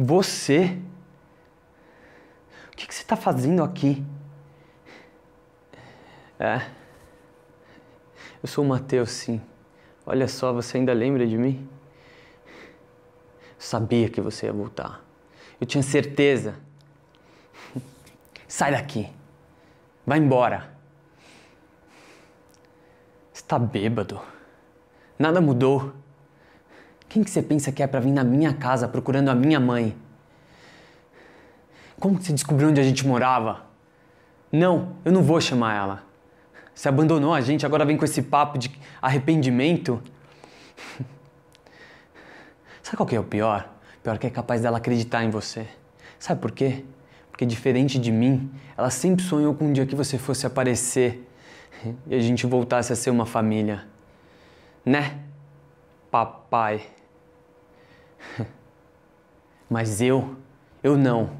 Você? O que, que você está fazendo aqui? É. Eu sou o Matheus, sim. Olha só, você ainda lembra de mim? Eu sabia que você ia voltar. Eu tinha certeza. Sai daqui. Vai embora. Está bêbado. Nada mudou. Quem que você pensa que é para vir na minha casa procurando a minha mãe? Como que você descobriu onde a gente morava? Não, eu não vou chamar ela. Você abandonou a gente, agora vem com esse papo de arrependimento. Sabe qual que é o pior? O pior é que é capaz dela acreditar em você. Sabe por quê? Porque diferente de mim, ela sempre sonhou com um dia que você fosse aparecer e a gente voltasse a ser uma família. Né? Papai. Mas eu, eu não.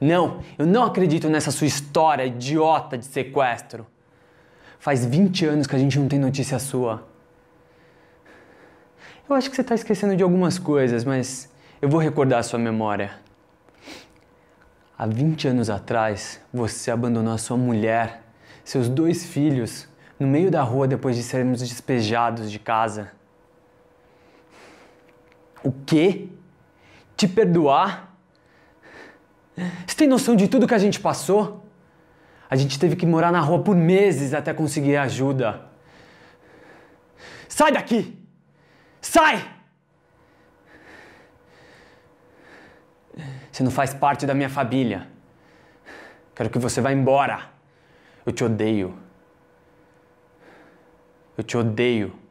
Não, eu não acredito nessa sua história idiota de sequestro. Faz 20 anos que a gente não tem notícia sua. Eu acho que você está esquecendo de algumas coisas, mas eu vou recordar a sua memória. Há 20 anos atrás, você abandonou a sua mulher, seus dois filhos, no meio da rua depois de sermos despejados de casa. O quê? Te perdoar? Você tem noção de tudo que a gente passou? A gente teve que morar na rua por meses até conseguir ajuda. Sai daqui! Sai! Você não faz parte da minha família. Quero que você vá embora. Eu te odeio. Eu te odeio.